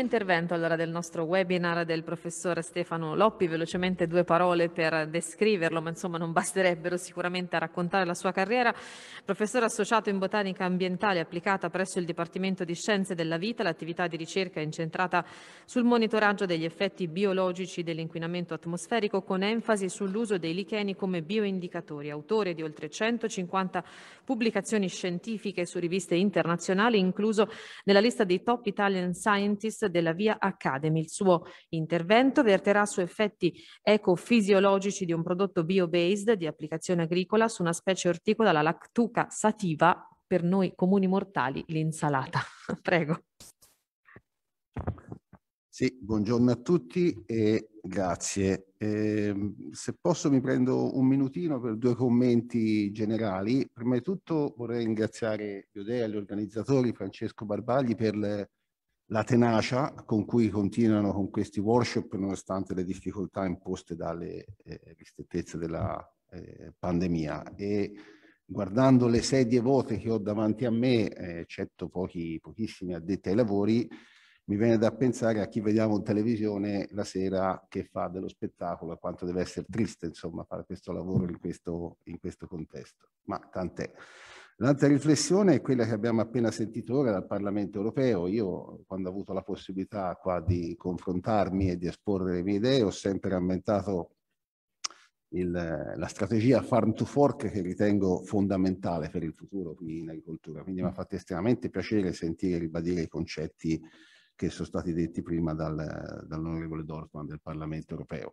intervento allora del nostro webinar del professor Stefano Loppi, velocemente due parole per descriverlo, ma insomma non basterebbero sicuramente a raccontare la sua carriera. Professore associato in botanica ambientale applicata presso il Dipartimento di Scienze della Vita, l'attività di ricerca è incentrata sul monitoraggio degli effetti biologici dell'inquinamento atmosferico con enfasi sull'uso dei licheni come bioindicatori, autore di oltre 150 pubblicazioni scientifiche su riviste internazionali, incluso nella lista dei top Italian Scientist della Via Academy. Il suo intervento verterà su effetti ecofisiologici di un prodotto bio-based di applicazione agricola su una specie orticola, la Lactuca sativa, per noi comuni mortali l'insalata. Prego. Sì, buongiorno a tutti e grazie. Eh, se posso mi prendo un minutino per due commenti generali. Prima di tutto vorrei ringraziare Iodea e gli organizzatori Francesco Barbagli per le, la tenacia con cui continuano con questi workshop nonostante le difficoltà imposte dalle eh, ristrettezze della eh, pandemia. E guardando le sedie vuote che ho davanti a me, eh, eccetto pochi, pochissimi addetti ai lavori, mi viene da pensare a chi vediamo in televisione la sera che fa dello spettacolo, a quanto deve essere triste, insomma, fare questo lavoro in questo, in questo contesto. Ma tant'è. L'altra riflessione è quella che abbiamo appena sentito ora dal Parlamento europeo. Io, quando ho avuto la possibilità qua di confrontarmi e di esporre le mie idee, ho sempre rammentato il, la strategia farm to fork che ritengo fondamentale per il futuro in agricoltura. Quindi mi ha fatto estremamente piacere sentire ribadire i concetti che sono stati detti prima dal, dall'onorevole Dorfman del Parlamento europeo.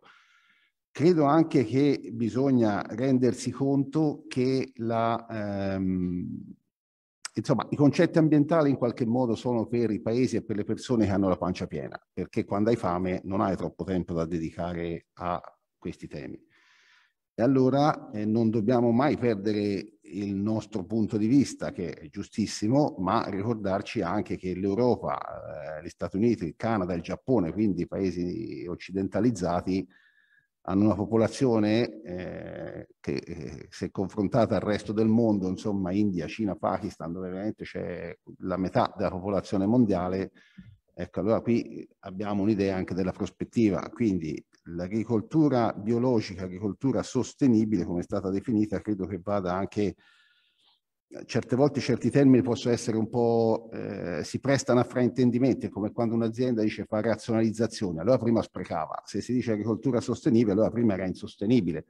Credo anche che bisogna rendersi conto che la, ehm, insomma, i concetti ambientali in qualche modo sono per i paesi e per le persone che hanno la pancia piena, perché quando hai fame non hai troppo tempo da dedicare a questi temi. E allora eh, non dobbiamo mai perdere il nostro punto di vista, che è giustissimo, ma ricordarci anche che l'Europa, eh, gli Stati Uniti, il Canada, il Giappone, quindi i paesi occidentalizzati, hanno una popolazione eh, che eh, se confrontata al resto del mondo, insomma India, Cina, Pakistan, dove veramente c'è la metà della popolazione mondiale, ecco allora qui abbiamo un'idea anche della prospettiva, quindi l'agricoltura biologica, l'agricoltura sostenibile, come è stata definita, credo che vada anche certe volte certi termini possono essere un po' eh, si prestano a fraintendimenti, come quando un'azienda dice fa razionalizzazione, allora prima sprecava, se si dice agricoltura sostenibile, allora prima era insostenibile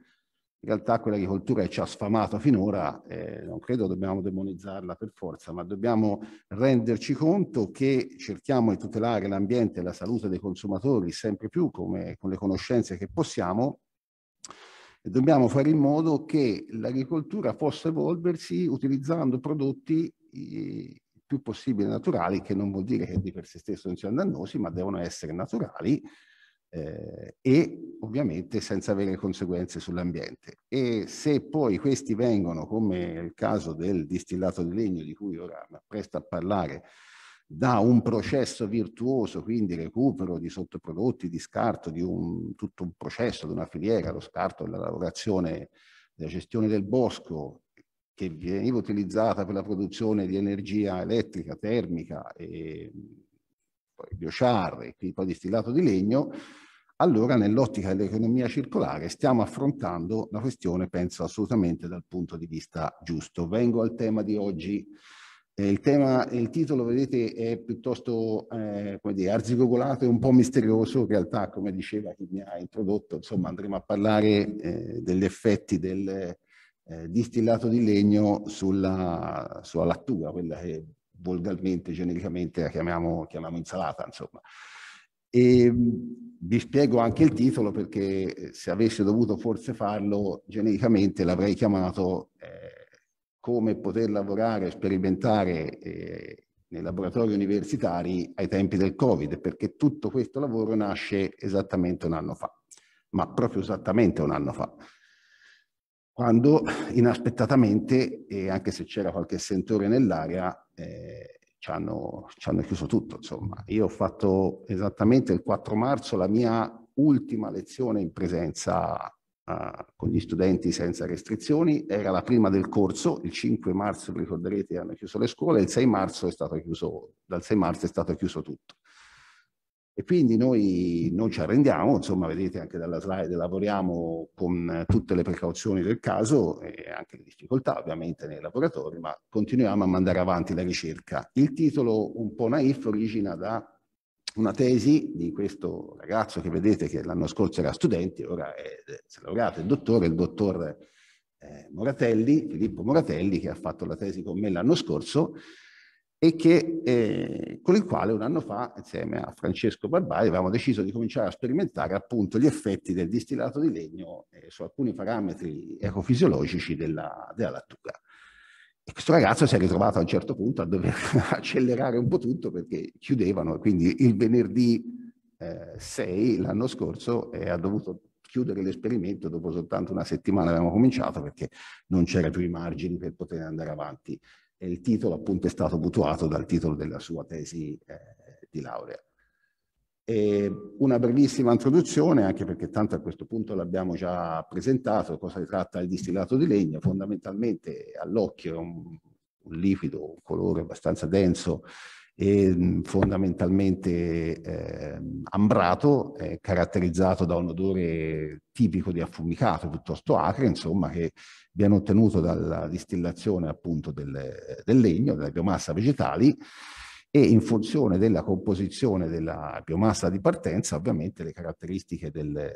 in realtà quell'agricoltura che ci ha sfamato finora, eh, non credo dobbiamo demonizzarla per forza, ma dobbiamo renderci conto che cerchiamo di tutelare l'ambiente e la salute dei consumatori sempre più come, con le conoscenze che possiamo e dobbiamo fare in modo che l'agricoltura possa evolversi utilizzando prodotti il eh, più possibile naturali, che non vuol dire che di per sé stesso non siano dannosi, ma devono essere naturali eh, e ovviamente senza avere conseguenze sull'ambiente. E se poi questi vengono, come il caso del distillato di legno di cui ora mi appresto a parlare, da un processo virtuoso, quindi recupero di sottoprodotti, di scarto, di un, tutto un processo, di una filiera, lo scarto, la lavorazione, la gestione del bosco, che veniva utilizzata per la produzione di energia elettrica, termica e poi biociarre, poi distillato di legno, allora nell'ottica dell'economia circolare stiamo affrontando la questione, penso assolutamente dal punto di vista giusto. Vengo al tema di oggi. Eh, il, tema, il titolo, vedete, è piuttosto eh, come dire, arzigogolato e un po' misterioso. In realtà, come diceva chi mi ha introdotto, insomma, andremo a parlare eh, degli effetti del eh, distillato di legno sulla, sulla lattura, quella che volgarmente, genericamente la chiamiamo, chiamiamo insalata, insomma. E vi spiego anche il titolo perché eh, se avessi dovuto forse farlo genericamente l'avrei chiamato eh, come poter lavorare e sperimentare eh, nei laboratori universitari ai tempi del Covid, perché tutto questo lavoro nasce esattamente un anno fa, ma proprio esattamente un anno fa, quando inaspettatamente, e anche se c'era qualche sentore nell'area, eh, ci, hanno, ci hanno chiuso tutto. Insomma, io ho fatto esattamente il 4 marzo la mia ultima lezione in presenza uh, con gli studenti senza restrizioni, era la prima del corso, il 5 marzo vi ricorderete hanno chiuso le scuole, il 6 marzo è stato chiuso, dal 6 marzo è stato chiuso tutto. E quindi noi non ci arrendiamo, insomma vedete anche dalla slide lavoriamo con tutte le precauzioni del caso e anche le difficoltà ovviamente nei laboratori, ma continuiamo a mandare avanti la ricerca. Il titolo un po' naif origina da una tesi di questo ragazzo che vedete che l'anno scorso era studente, ora è, si è laureato, è dottore, il dottor eh, Moratelli, Filippo Moratelli, che ha fatto la tesi con me l'anno scorso e che, eh, con il quale un anno fa, insieme a Francesco Barbari, avevamo deciso di cominciare a sperimentare appunto gli effetti del distillato di legno eh, su alcuni parametri ecofisiologici della, della lattura. E questo ragazzo si è ritrovato a un certo punto a dover accelerare un po' tutto perché chiudevano, quindi il venerdì eh, 6 l'anno scorso eh, ha dovuto chiudere l'esperimento dopo soltanto una settimana abbiamo cominciato perché non c'era più i margini per poter andare avanti e il titolo appunto è stato mutuato dal titolo della sua tesi eh, di laurea. E una brevissima introduzione, anche perché tanto a questo punto l'abbiamo già presentato, cosa tratta il distillato di legno, fondamentalmente all'occhio è un, un liquido, un colore abbastanza denso, e fondamentalmente eh, ambrato, eh, caratterizzato da un odore tipico di affumicato, piuttosto acre, insomma, che viene ottenuto dalla distillazione appunto del, del legno, della biomassa vegetali, e in funzione della composizione della biomassa di partenza, ovviamente le caratteristiche del,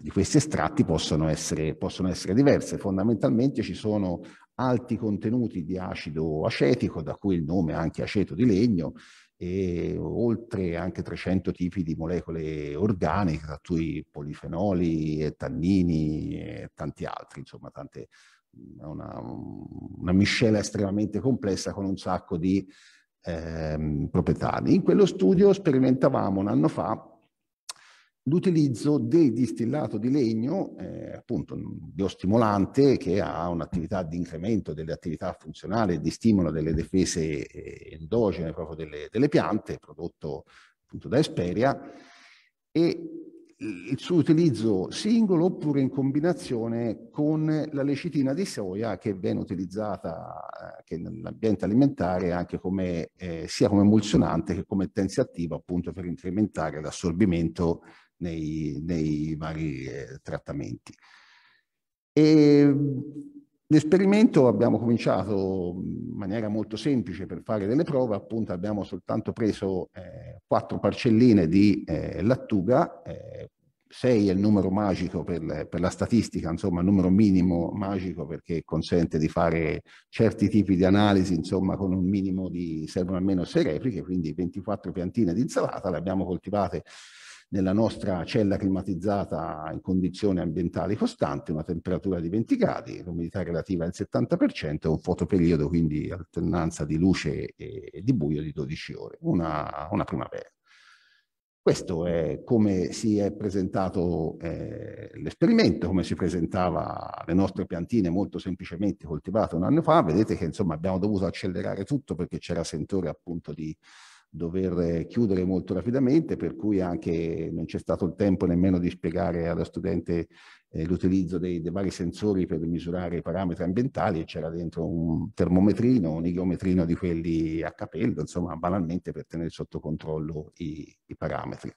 di questi estratti possono essere, possono essere diverse. Fondamentalmente ci sono alti contenuti di acido acetico, da cui il nome anche aceto di legno, e oltre anche 300 tipi di molecole organiche, tra cui polifenoli, e tannini e tanti altri, insomma, tante, una, una miscela estremamente complessa con un sacco di ehm, proprietà. In quello studio sperimentavamo un anno fa l'utilizzo del distillato di legno, eh, appunto biostimolante che ha un'attività di incremento delle attività funzionali, e di stimolo delle difese eh, endogene proprio delle, delle piante, prodotto appunto da Esperia, e il suo utilizzo singolo oppure in combinazione con la lecitina di soia che viene utilizzata anche eh, nell'ambiente alimentare anche come, eh, sia come emulsionante che come tensiattiva appunto per incrementare l'assorbimento nei, nei vari eh, trattamenti. Ehm, l'esperimento abbiamo cominciato in maniera molto semplice per fare delle prove, appunto abbiamo soltanto preso eh, quattro parcelline di eh, lattuga, 6 eh, è il numero magico per, per, la statistica, insomma il numero minimo magico perché consente di fare certi tipi di analisi, insomma con un minimo di, servono almeno 6 repliche, quindi 24 piantine di insalata, le abbiamo coltivate nella nostra cella climatizzata in condizioni ambientali costanti, una temperatura di 20 gradi, l'umidità relativa al 70% e un fotoperiodo, quindi alternanza di luce e di buio di 12 ore, una, una primavera. Questo è come si è presentato eh, l'esperimento, come si presentava le nostre piantine molto semplicemente coltivate un anno fa. Vedete che insomma abbiamo dovuto accelerare tutto perché c'era sentore appunto di dover chiudere molto rapidamente, per cui anche non c'è stato il tempo nemmeno di spiegare allo studente eh, l'utilizzo dei, dei, vari sensori per misurare i parametri ambientali, e c'era dentro un termometrino, un igliometrino di quelli a capello, insomma banalmente per tenere sotto controllo i, i parametri.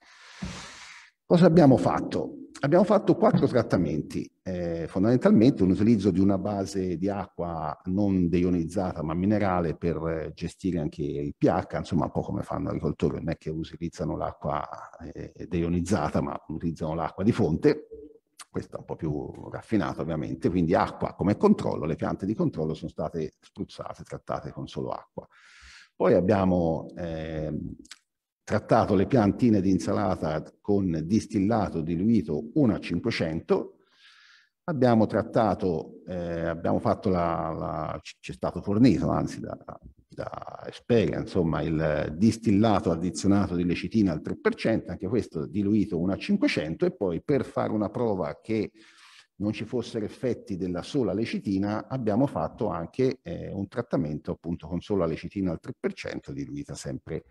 Cosa abbiamo fatto? Abbiamo fatto quattro trattamenti, eh, fondamentalmente un utilizzo di una base di acqua non deionizzata ma minerale per gestire anche il pH, insomma un po' come fanno gli agricoltori, non è che utilizzano l'acqua eh, deionizzata ma utilizzano l'acqua di fonte, questa è un po' più raffinata ovviamente, quindi acqua come controllo, le piante di controllo sono state spruzzate, trattate con solo acqua. Poi abbiamo eh, trattato le piantine di insalata con distillato diluito 1 a 500, abbiamo trattato, eh, abbiamo fatto la, la ci è stato fornito anzi da, da Esperia, insomma il distillato addizionato di lecitina al 3%, anche questo diluito 1 a 500 e poi per fare una prova che non ci fossero effetti della sola lecitina, abbiamo fatto anche eh, un trattamento appunto con sola lecitina al 3% diluita sempre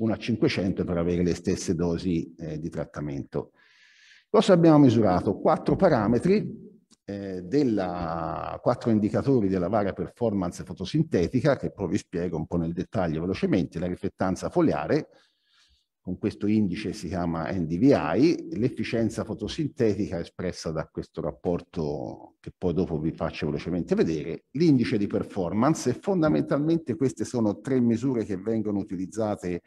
1 a 500 per avere le stesse dosi eh, di trattamento. Cosa abbiamo misurato? Quattro parametri, eh, della, quattro indicatori della varia performance fotosintetica, che poi vi spiego un po' nel dettaglio velocemente, la riflettanza foliare, con questo indice si chiama NDVI, l'efficienza fotosintetica espressa da questo rapporto che poi dopo vi faccio velocemente vedere, l'indice di performance e fondamentalmente queste sono tre misure che vengono utilizzate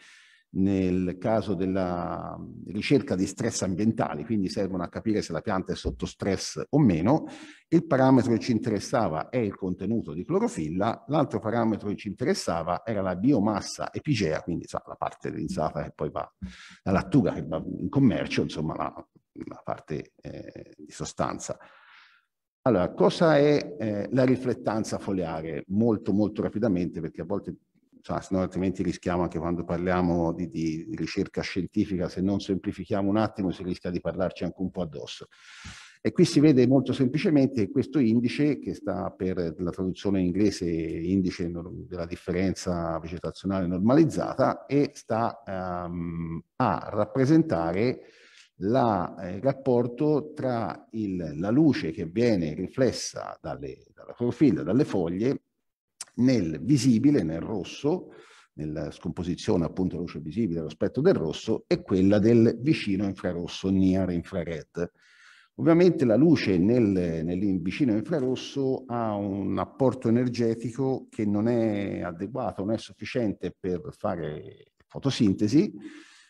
nel caso della mm, ricerca di stress ambientali, quindi servono a capire se la pianta è sotto stress o meno. Il parametro che ci interessava è il contenuto di clorofilla, l'altro parametro che ci interessava era la biomassa epigea, quindi sa, la parte dell'insafa che poi va, la lattuga che va in commercio, insomma la, la parte eh, di sostanza. Allora, cosa è eh, la riflettanza foliare? Molto, molto rapidamente, perché a volte insomma, se altrimenti rischiamo anche quando parliamo di, di, ricerca scientifica, se non semplifichiamo un attimo si rischia di parlarci anche un po' addosso. E qui si vede molto semplicemente questo indice che sta per la traduzione in inglese indice della differenza vegetazionale normalizzata e sta um, a rappresentare la, eh, il rapporto tra il, la luce che viene riflessa dalle, dalla clorofilla, dalle foglie nel visibile, nel rosso, nella scomposizione appunto della luce visibile allo del rosso, e quella del vicino infrarosso, near infrared. Ovviamente la luce nel, nel vicino infrarosso ha un apporto energetico che non è adeguato, non è sufficiente per fare fotosintesi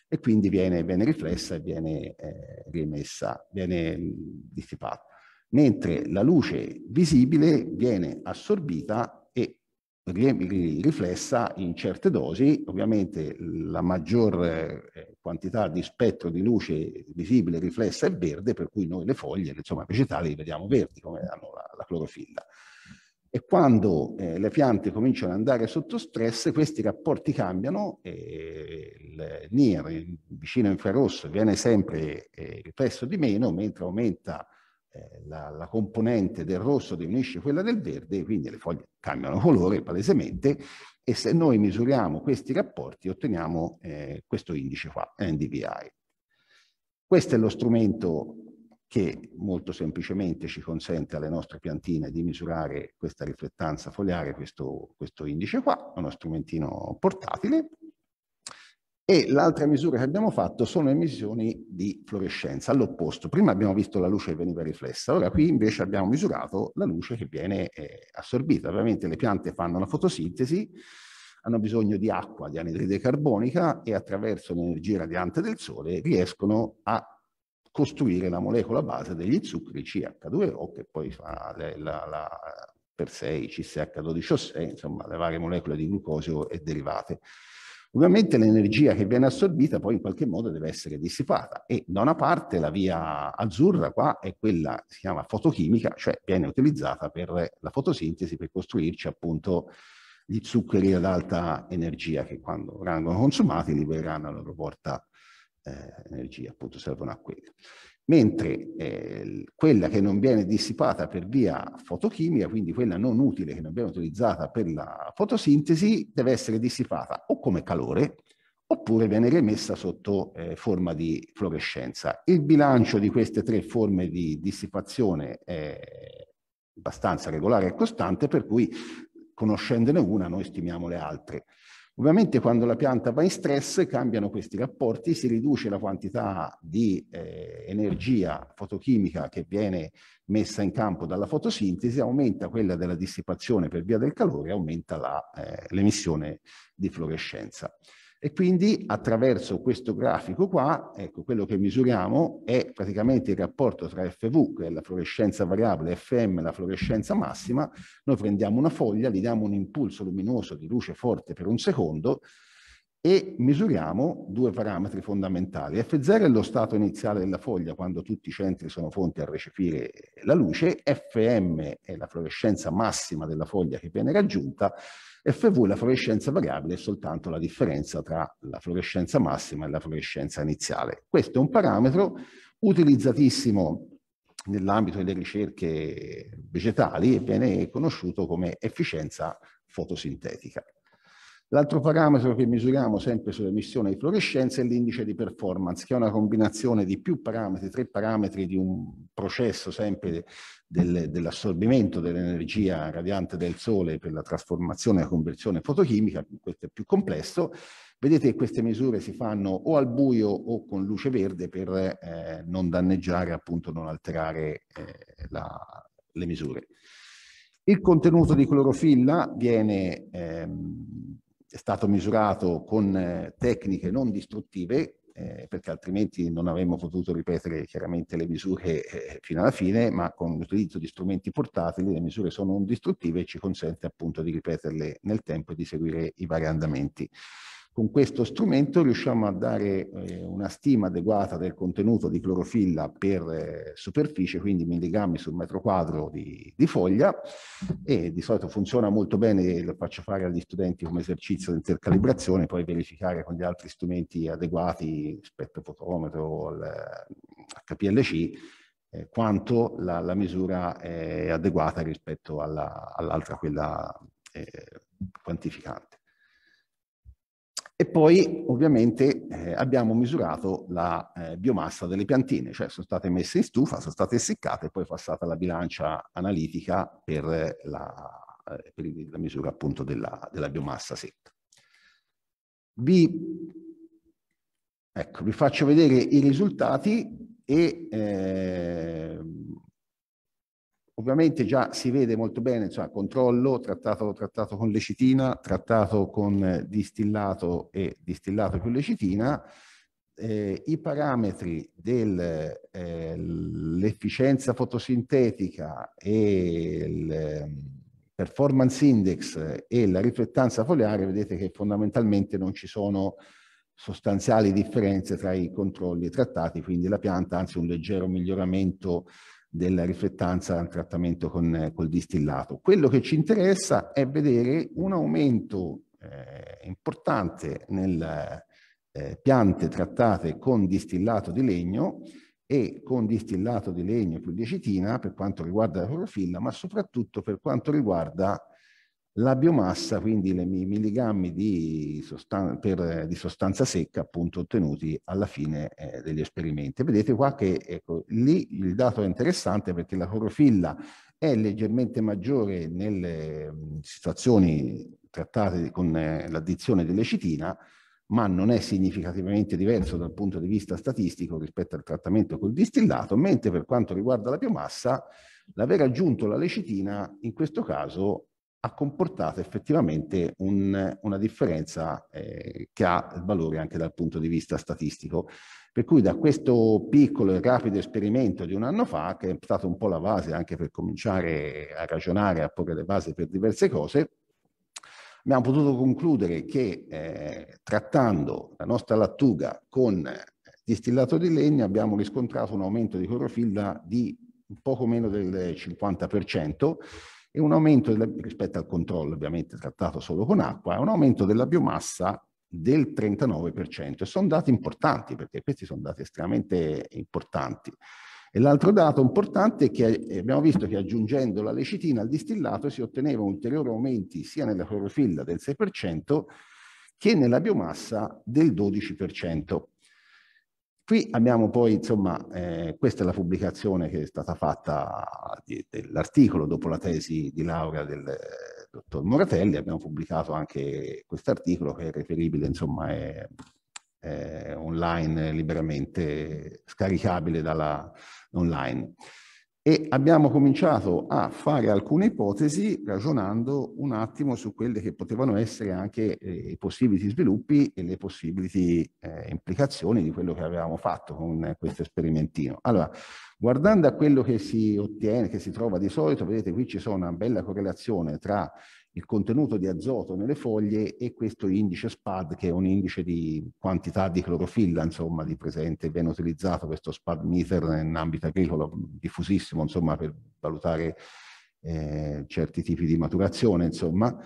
e quindi viene, viene riflessa e viene eh, rimessa, viene mm, dissipata. Mentre la luce visibile viene assorbita riflessa in certe dosi, ovviamente la maggior eh, quantità di spettro di luce visibile riflessa è verde, per cui noi le foglie, insomma vegetali, le vediamo verdi come hanno la, la clorofilla. E quando eh, le piante cominciano ad andare sotto stress, questi rapporti cambiano, eh, il NIR, il vicino infrarosso, viene sempre eh, riflesso di meno, mentre aumenta eh, la, la, componente del rosso diminuisce quella del verde, quindi le foglie cambiano colore palesemente e se noi misuriamo questi rapporti otteniamo eh, questo indice qua, NDVI. Questo è lo strumento che molto semplicemente ci consente alle nostre piantine di misurare questa riflettanza foliare, questo, questo indice qua, uno strumentino portatile, e l'altra misura che abbiamo fatto sono emissioni di fluorescenza, all'opposto. Prima abbiamo visto la luce che veniva riflessa, ora qui invece abbiamo misurato la luce che viene eh, assorbita. Ovviamente le piante fanno la fotosintesi, hanno bisogno di acqua, di anidride carbonica e attraverso l'energia radiante del sole riescono a costruire la molecola base degli zuccheri CH2O che poi fa la, la, la per 6, CCH12O6, insomma le varie molecole di glucosio e derivate. Ovviamente l'energia che viene assorbita poi in qualche modo deve essere dissipata e da una parte la via azzurra qua è quella si chiama fotochimica, cioè viene utilizzata per la fotosintesi per costruirci appunto gli zuccheri ad alta energia che quando vengono consumati libereranno la loro volta eh, energia, appunto servono a quello mentre eh, quella che non viene dissipata per via fotochimica, quindi quella non utile che non viene utilizzata per la fotosintesi, deve essere dissipata o come calore oppure viene rimessa sotto eh, forma di fluorescenza. Il bilancio di queste tre forme di dissipazione è abbastanza regolare e costante, per cui conoscendone una noi stimiamo le altre. Ovviamente quando la pianta va in stress cambiano questi rapporti, si riduce la quantità di eh, energia fotochimica che viene messa in campo dalla fotosintesi, aumenta quella della dissipazione per via del calore, aumenta eh, l'emissione eh, di fluorescenza. E quindi attraverso questo grafico qua, ecco, quello che misuriamo è praticamente il rapporto tra FV, che è la fluorescenza variabile, FM, la fluorescenza massima. Noi prendiamo una foglia, gli diamo un impulso luminoso di luce forte per un secondo e misuriamo due parametri fondamentali. F0 è lo stato iniziale della foglia, quando tutti i centri sono pronti a recepire la luce, FM è la fluorescenza massima della foglia che viene raggiunta FV è la fluorescenza variabile è soltanto la differenza tra la fluorescenza massima e la fluorescenza iniziale. Questo è un parametro utilizzatissimo nell'ambito delle ricerche vegetali e viene conosciuto come efficienza fotosintetica. L'altro parametro che misuriamo sempre sull'emissione di fluorescenza è l'indice di performance, che è una combinazione di più parametri, tre parametri di un processo sempre del, dell'assorbimento dell'energia radiante del sole per la trasformazione e la conversione fotochimica, questo è più complesso. Vedete che queste misure si fanno o al buio o con luce verde per eh, non danneggiare, appunto non alterare eh, la, le misure. Il contenuto di clorofilla viene... Ehm, è stato misurato con eh, tecniche non distruttive, eh, perché altrimenti non avremmo potuto ripetere chiaramente le misure eh, fino alla fine, ma con l'utilizzo di strumenti portatili le misure sono non distruttive e ci consente appunto di ripeterle nel tempo e di seguire i vari andamenti. Con questo strumento riusciamo a dare eh, una stima adeguata del contenuto di clorofilla per eh, superficie, quindi milligrammi sul metro quadro di, di, foglia e di solito funziona molto bene, lo faccio fare agli studenti come esercizio di intercalibrazione, poi verificare con gli altri strumenti adeguati, spettrofotometro, HPLC, eh, quanto la, la, misura è adeguata rispetto all'altra, all quella eh, quantificante. E poi ovviamente eh, abbiamo misurato la eh, biomassa delle piantine, cioè sono state messe in stufa, sono state essiccate e poi passate la bilancia analitica per la, eh, per la misura appunto della, della biomassa secca. Vi, ecco, vi, faccio vedere i risultati e ehm, Ovviamente già si vede molto bene, insomma, controllo, trattato, trattato con lecitina, trattato con eh, distillato e distillato più lecitina, eh, i parametri dell'efficienza eh, fotosintetica e il ehm, performance index e la riflettanza foliare, vedete che fondamentalmente non ci sono sostanziali differenze tra i controlli e i trattati, quindi la pianta anzi un leggero miglioramento della riflettanza al trattamento con, eh, col distillato. Quello che ci interessa è vedere un aumento eh, importante nelle eh, piante trattate con distillato di legno e con distillato di legno più diecitina per quanto riguarda la clorofilla, ma soprattutto per quanto riguarda la biomassa, quindi i milligrammi di, sostan per, di, sostanza secca appunto ottenuti alla fine eh, degli esperimenti. Vedete qua che ecco, lì il dato è interessante perché la clorofilla è leggermente maggiore nelle situazioni trattate con eh, l'addizione dell'ecitina, ma non è significativamente diverso dal punto di vista statistico rispetto al trattamento col distillato, mentre per quanto riguarda la biomassa, l'aver aggiunto la lecitina in questo caso ha comportato effettivamente un, una differenza eh, che ha valore anche dal punto di vista statistico. Per cui da questo piccolo e rapido esperimento di un anno fa, che è stato un po' la base anche per cominciare a ragionare, a porre le basi per diverse cose, abbiamo potuto concludere che eh, trattando la nostra lattuga con distillato di legno abbiamo riscontrato un aumento di clorofilla di poco meno del 50%, e un aumento della, rispetto al controllo ovviamente trattato solo con acqua, un aumento della biomassa del 39%. E sono dati importanti perché questi sono dati estremamente importanti. E l'altro dato importante è che eh, abbiamo visto che aggiungendo la lecitina al distillato si ottenevano ulteriori aumenti sia nella clorofilla del 6% che nella biomassa del 12%. Qui abbiamo poi, insomma, eh, questa è la pubblicazione che è stata fatta dell'articolo dopo la tesi di laurea del eh, dottor Moratelli, abbiamo pubblicato anche quest'articolo che è reperibile, insomma, è, è online liberamente scaricabile dalla online e abbiamo cominciato a fare alcune ipotesi ragionando un attimo su quelli che potevano essere anche eh, i possibili sviluppi e le possibili eh, implicazioni di quello che avevamo fatto con eh, questo sperimentino. Allora, guardando a quello che si ottiene, che si trova di solito, vedete qui ci sono una bella correlazione tra il contenuto di azoto nelle foglie e questo indice SPAD che è un indice di quantità di clorofilla insomma di presente viene utilizzato questo SPAD meter in ambito agricolo diffusissimo insomma per valutare eh, certi tipi di maturazione insomma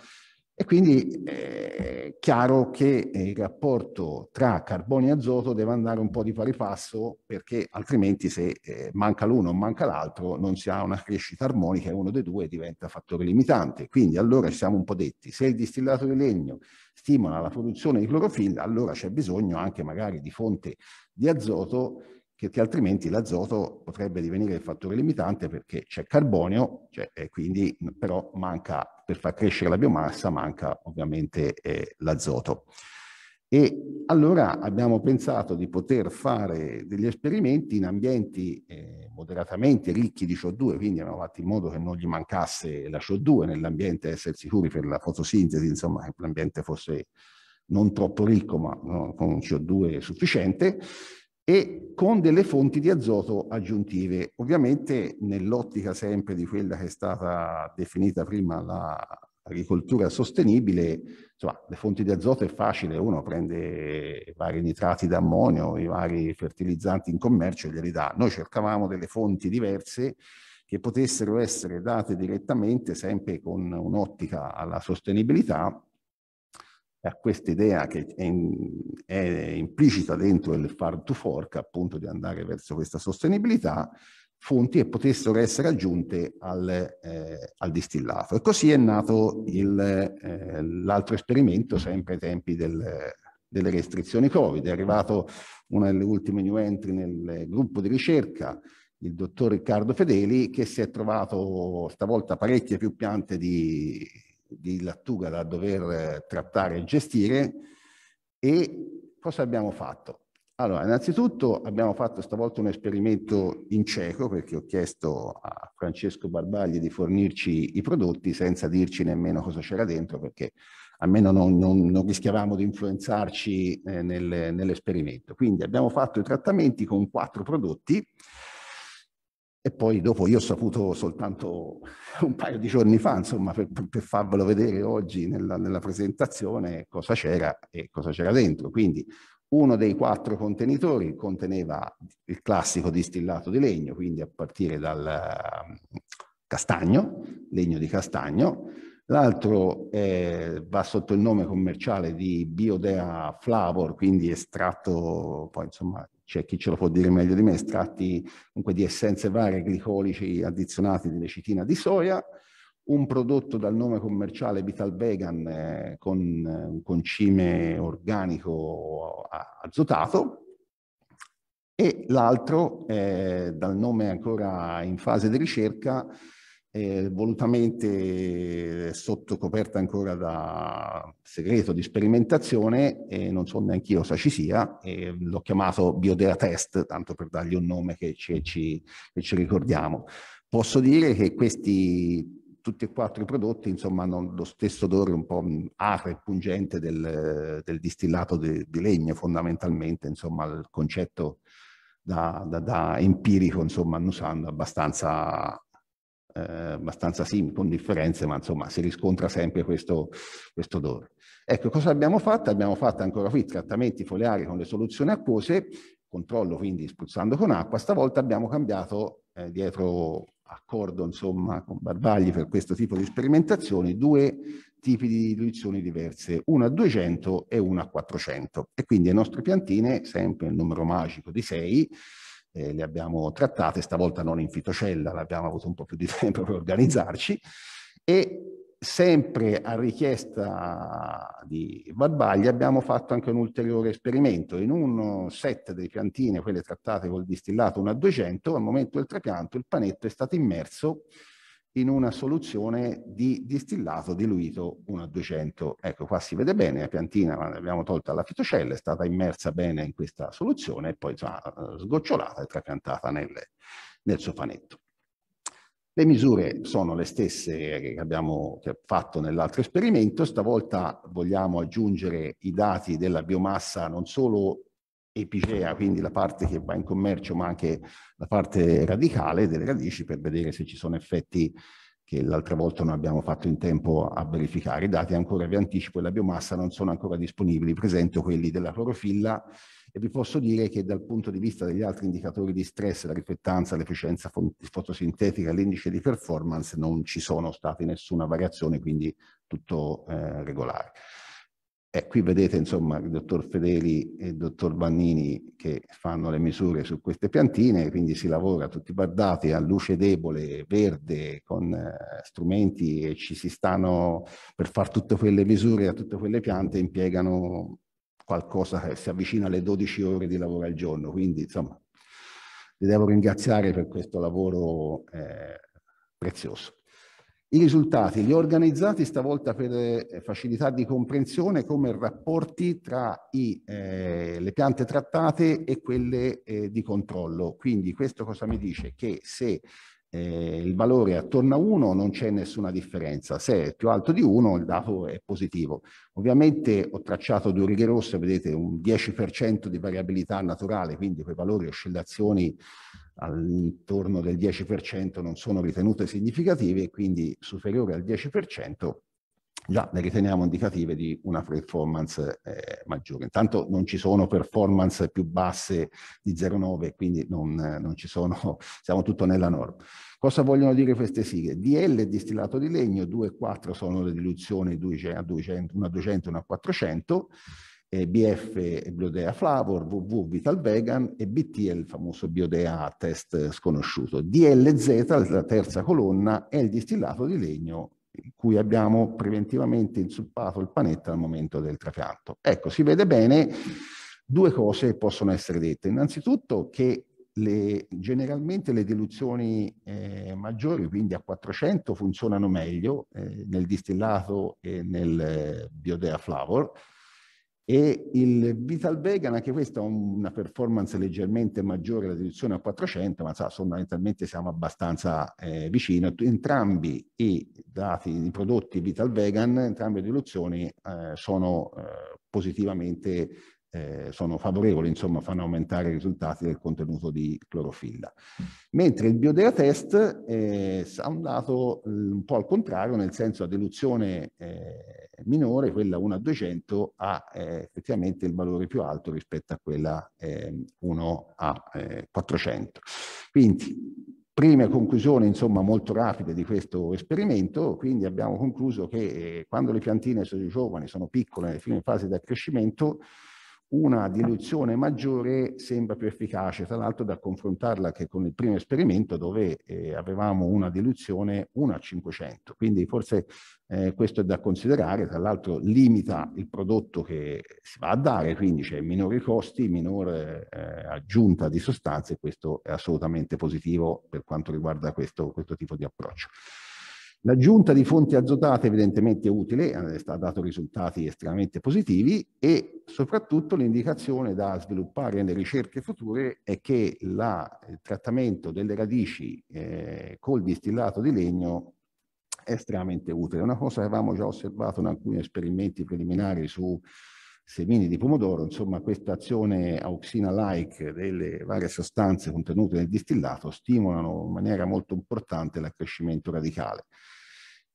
e quindi è eh, chiaro che il rapporto tra carbonio e azoto deve andare un po' di pari passo perché altrimenti se eh, manca l'uno o manca l'altro non si ha una crescita armonica e uno dei due diventa fattore limitante. Quindi allora siamo un po' detti, se il distillato di legno stimola la produzione di clorofilla allora c'è bisogno anche magari di fonte di azoto perché altrimenti l'azoto potrebbe divenire il fattore limitante perché c'è carbonio cioè, quindi però manca per far crescere la biomassa manca ovviamente eh, l'azoto. E allora abbiamo pensato di poter fare degli esperimenti in ambienti eh, moderatamente ricchi di CO2, quindi abbiamo fatto in modo che non gli mancasse la CO2 nell'ambiente, essere sicuri per la fotosintesi, insomma, che l'ambiente fosse non troppo ricco, ma no, con CO2 sufficiente e con delle fonti di azoto aggiuntive. Ovviamente nell'ottica sempre di quella che è stata definita prima l'agricoltura sostenibile, insomma, le fonti di azoto è facile, uno prende i vari nitrati d'ammonio, i vari fertilizzanti in commercio e glieli dà. Noi cercavamo delle fonti diverse che potessero essere date direttamente sempre con un'ottica alla sostenibilità a questa idea che è, in, è, implicita dentro il farm to fork, appunto di andare verso questa sostenibilità, fonti che potessero essere aggiunte al, eh, al distillato. E così è nato eh, l'altro eh, esperimento, sempre ai tempi del, delle restrizioni Covid. È arrivato una delle ultime new entry nel gruppo di ricerca, il dottor Riccardo Fedeli, che si è trovato stavolta parecchie più piante di, di Lattuga da dover eh, trattare e gestire e cosa abbiamo fatto? Allora, innanzitutto abbiamo fatto stavolta un esperimento in cieco perché ho chiesto a Francesco Barbagli di fornirci i prodotti senza dirci nemmeno cosa c'era dentro perché almeno non, non, non rischiavamo di influenzarci eh, nel, nell'esperimento. Quindi abbiamo fatto i trattamenti con quattro prodotti e poi dopo io ho saputo soltanto un paio di giorni fa, insomma, per, per farvelo vedere oggi nella, nella presentazione cosa c'era e cosa c'era dentro. Quindi uno dei quattro contenitori conteneva il classico distillato di legno, quindi a partire dal ehm, castagno, legno di castagno, L'altro eh, va sotto il nome commerciale di Biodea Flavor, quindi estratto, poi insomma c'è chi ce lo può dire meglio di me, estratti comunque di essenze varie, glicolici addizionati di lecitina di soia, un prodotto dal nome commerciale Vital Vegan eh, con eh, un concime organico azotato e l'altro eh, dal nome ancora in fase di ricerca eh, volutamente sotto coperta ancora da segreto di sperimentazione, eh, non so neanche io se ci sia, eh, l'ho chiamato Biodea Test, tanto per dargli un nome che ci, ci, che ci ricordiamo. Posso dire che questi tutti e quattro i prodotti insomma hanno lo stesso odore un po' acre e pungente del, del distillato di, di, legno fondamentalmente insomma il concetto da, da, da empirico insomma annusando abbastanza eh, abbastanza simili, con differenze, ma insomma si riscontra sempre questo, questo odore. Ecco, cosa abbiamo fatto? Abbiamo fatto ancora qui trattamenti foleari con le soluzioni acquose, controllo quindi spruzzando con acqua, stavolta abbiamo cambiato eh, dietro accordo insomma con Barbagli per questo tipo di sperimentazioni due tipi di diluizioni diverse, una a 200 e una a 400 e quindi le nostre piantine, sempre il numero magico di 6, eh, le abbiamo trattate, stavolta non in fitocella, l'abbiamo avuto un po' più di tempo per organizzarci, e sempre a richiesta di Barbaglia abbiamo fatto anche un ulteriore esperimento. In un set di piantine, quelle trattate col distillato 1 a 200, al momento del trapianto il panetto è stato immerso in una soluzione di distillato diluito 1 a 200. Ecco, qua si vede bene, la piantina l'abbiamo tolta alla fitocella, è stata immersa bene in questa soluzione e poi insomma, sgocciolata e trapiantata nel, nel suo fanetto. Le misure sono le stesse che abbiamo fatto nell'altro esperimento, stavolta vogliamo aggiungere i dati della biomassa non solo epigea, quindi la parte che va in commercio, ma anche la parte radicale delle radici per vedere se ci sono effetti che l'altra volta non abbiamo fatto in tempo a verificare. I dati ancora vi anticipo della biomassa non sono ancora disponibili, presento quelli della clorofilla e vi posso dire che dal punto di vista degli altri indicatori di stress, la riflettanza, l'efficienza fotosintetica, l'indice di performance, non ci sono state nessuna variazione, quindi tutto eh, regolare. E eh, qui vedete insomma il dottor Fedeli e il dottor Bannini che fanno le misure su queste piantine, quindi si lavora tutti bardati a luce debole, verde, con eh, strumenti e ci si stanno per fare tutte quelle misure a tutte quelle piante impiegano qualcosa che si avvicina alle 12 ore di lavoro al giorno. Quindi insomma vi devo ringraziare per questo lavoro eh, prezioso. I risultati li ho organizzati stavolta per eh, facilità di comprensione come rapporti tra i, eh, le piante trattate e quelle eh, di controllo. Quindi questo cosa mi dice? Che se eh, il valore è attorno a 1 non c'è nessuna differenza, se è più alto di 1 il dato è positivo. Ovviamente ho tracciato due righe rosse, vedete un 10% di variabilità naturale, quindi quei valori oscillazioni all'intorno del 10% non sono ritenute significative e quindi superiore al 10% già le riteniamo indicative di una performance eh, maggiore. Intanto non ci sono performance più basse di 0,9, quindi non, non, ci sono, siamo tutto nella norma. Cosa vogliono dire queste sigle? DL distillato di legno, 2,4 sono le diluzioni a 200, una 200 e una 400, eh, BF Biodea Flavor, WV Vital Vegan e BT è il famoso Biodea Test sconosciuto. DLZ, la terza colonna, è il distillato di legno in cui abbiamo preventivamente inzuppato il panetto al momento del trapianto. Ecco, si vede bene due cose possono essere dette. Innanzitutto che le, generalmente le diluzioni eh, maggiori, quindi a 400, funzionano meglio eh, nel distillato e nel eh, Biodea Flavor, e il Vital Vegan, anche questa ha una performance leggermente maggiore della riduzione a 400, ma sa, fondamentalmente siamo abbastanza eh, vicini. Entrambi i dati, i prodotti Vital Vegan, entrambe le diluzioni eh, sono eh, positivamente eh, sono favorevoli, insomma, fanno aumentare i risultati del contenuto di clorofilla. Mentre il biodea test eh, ha un dato eh, un po' al contrario, nel senso a diluzione eh, minore, quella 1 a 200 ha eh, effettivamente il valore più alto rispetto a quella 1 ehm, a 400. Eh, quindi, prime conclusioni insomma molto rapide di questo esperimento, quindi abbiamo concluso che quando le piantine sono giovani, sono piccole, fino in fase di accrescimento, una diluizione maggiore sembra più efficace, tra l'altro da confrontarla che con il primo esperimento dove eh, avevamo una diluizione 1 a 500, quindi forse eh, questo è da considerare, tra l'altro limita il prodotto che si va a dare, quindi c'è minori costi, minore eh, aggiunta di sostanze, questo è assolutamente positivo per quanto riguarda questo, questo tipo di approccio. L'aggiunta di fonti azotate evidentemente è utile, eh, ha dato risultati estremamente positivi e soprattutto l'indicazione da sviluppare nelle ricerche future è che la, il trattamento delle radici eh, col distillato di legno è estremamente utile. una cosa che avevamo già osservato in alcuni esperimenti preliminari su semini di pomodoro, insomma questa azione auxina-like delle varie sostanze contenute nel distillato stimolano in maniera molto importante l'accrescimento radicale.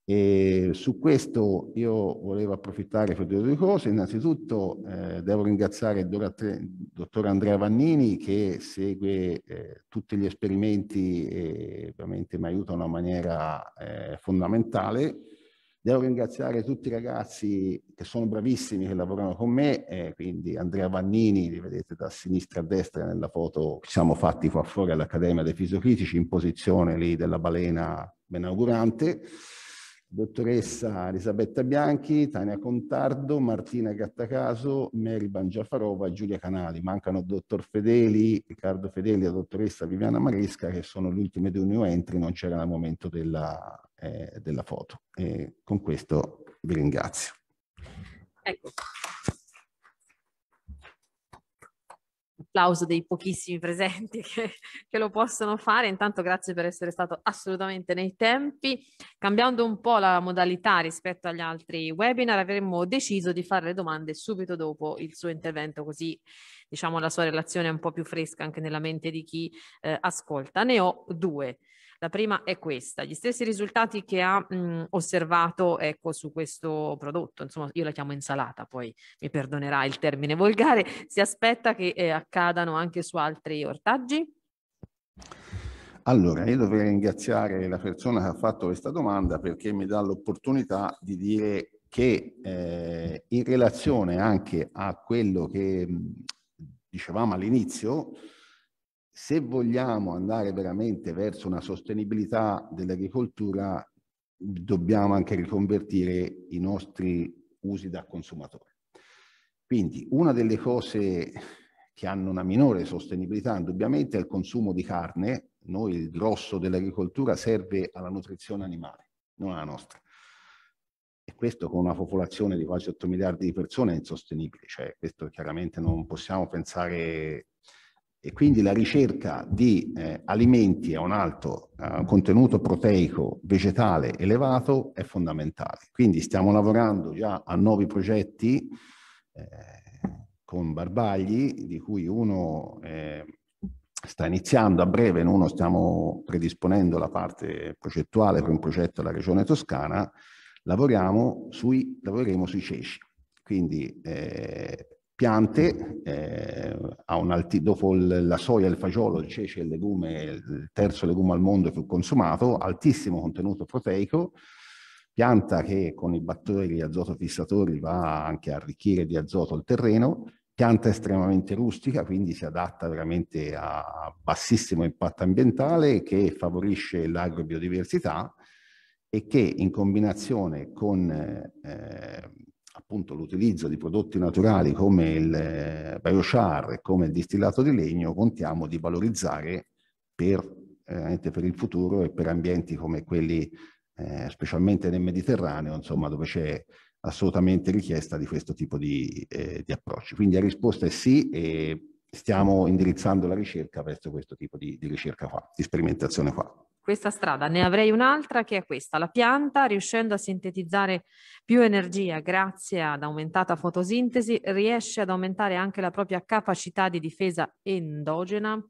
E su questo io volevo approfittare per due cose. Innanzitutto eh, devo ringraziare il dottor Andrea Vannini che segue eh, tutti gli esperimenti e ovviamente mi aiuta in una maniera eh, fondamentale Devo ringraziare tutti i ragazzi che sono bravissimi, che lavorano con me, eh, quindi Andrea Vannini, li vedete da sinistra a destra nella foto che siamo fatti qua fuori all'Accademia dei Fisiocritici, in posizione lì della balena benaugurante dottoressa Elisabetta Bianchi, Tania Contardo, Martina Gattacaso, Mary Bangiafarova e Giulia Canali. Mancano dottor Fedeli, Riccardo Fedeli e la dottoressa Viviana Maresca che sono le ultime due new entry, non c'era al momento della, eh, della foto. E con questo vi ringrazio. Ecco. Applauso dei pochissimi presenti che, che, lo possono fare. Intanto grazie per essere stato assolutamente nei tempi. Cambiando un po' la modalità rispetto agli altri webinar, avremmo deciso di fare le domande subito dopo il suo intervento, così diciamo la sua relazione è un po' più fresca anche nella mente di chi eh, ascolta. Ne ho due. La prima è questa, gli stessi risultati che ha mh, osservato ecco, su questo prodotto, insomma io la chiamo insalata, poi mi perdonerà il termine volgare, si aspetta che eh, accadano anche su altri ortaggi? Allora, io dovrei ringraziare la persona che ha fatto questa domanda perché mi dà l'opportunità di dire che eh, in relazione anche a quello che dicevamo all'inizio, se vogliamo andare veramente verso una sostenibilità dell'agricoltura, dobbiamo anche riconvertire i nostri usi da consumatore. Quindi una delle cose che hanno una minore sostenibilità indubbiamente è il consumo di carne. Noi il grosso dell'agricoltura serve alla nutrizione animale, non alla nostra. E questo con una popolazione di quasi 8 miliardi di persone è insostenibile, cioè questo chiaramente non possiamo pensare e quindi la ricerca di eh, alimenti a un alto eh, contenuto proteico vegetale elevato è fondamentale. Quindi stiamo lavorando già a nuovi progetti eh, con Barbagli, di cui uno eh, sta iniziando a breve, in uno stiamo predisponendo la parte progettuale per un progetto della Regione Toscana, lavoriamo sui, lavoreremo sui ceci. Quindi eh, piante, eh, alti, dopo il, la soia, il fagiolo, il cece e il legume, il terzo legume al mondo più consumato, altissimo contenuto proteico, pianta che con i di azoto fissatori va anche a arricchire di azoto il terreno, pianta estremamente rustica, quindi si adatta veramente a bassissimo impatto ambientale che favorisce l'agrobiodiversità e che in combinazione con eh, appunto l'utilizzo di prodotti naturali come il eh, biochar e come il distillato di legno contiamo di valorizzare per, eh, veramente per il futuro e per ambienti come quelli eh, specialmente nel Mediterraneo, insomma, dove c'è assolutamente richiesta di questo tipo di, eh, di, approcci. Quindi la risposta è sì e stiamo indirizzando la ricerca verso questo tipo di, di ricerca qua, di sperimentazione qua questa strada. Ne avrei un'altra che è questa. La pianta, riuscendo a sintetizzare più energia grazie ad aumentata fotosintesi, riesce ad aumentare anche la propria capacità di difesa endogena.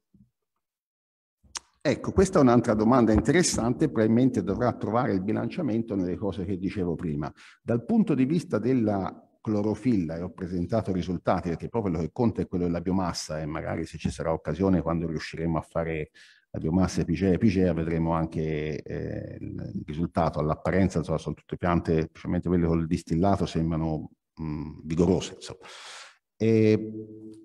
Ecco, questa è un'altra domanda interessante, probabilmente dovrà trovare il bilanciamento nelle cose che dicevo prima. Dal punto di vista della clorofilla e ho presentato risultati, perché proprio quello che conta è quello della biomassa e magari se ci sarà occasione quando riusciremo a fare la biomassa epigea epigea vedremo anche eh, il risultato, all'apparenza insomma, sono tutte piante, specialmente quelle con il distillato, sembrano mh, mm, vigorose.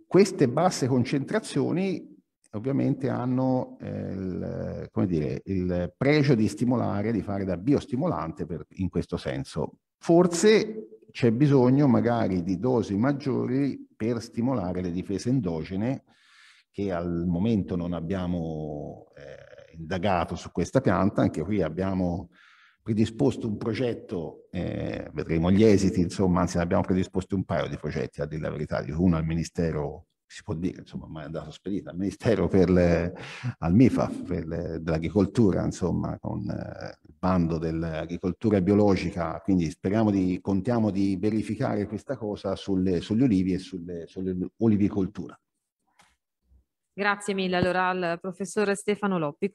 queste basse concentrazioni ovviamente hanno eh, il, dire, il, pregio di stimolare, di fare da biostimolante per, in questo senso. Forse c'è bisogno magari di dosi maggiori per stimolare le difese endogene che al momento non abbiamo eh, indagato su questa pianta, anche qui abbiamo predisposto un progetto, eh, vedremo gli esiti, insomma, anzi ne abbiamo predisposto un paio di progetti, a dire la verità, di uno al Ministero si può dire, insomma, ma è andato spedito al Ministero per le, al MIFA, per le, dell'agricoltura, insomma, con eh, il bando dell'agricoltura biologica, quindi speriamo di, contiamo di verificare questa cosa sulle, sugli olivi e sulle, sull'olivicoltura. Grazie mille allora al professore Stefano Loppi.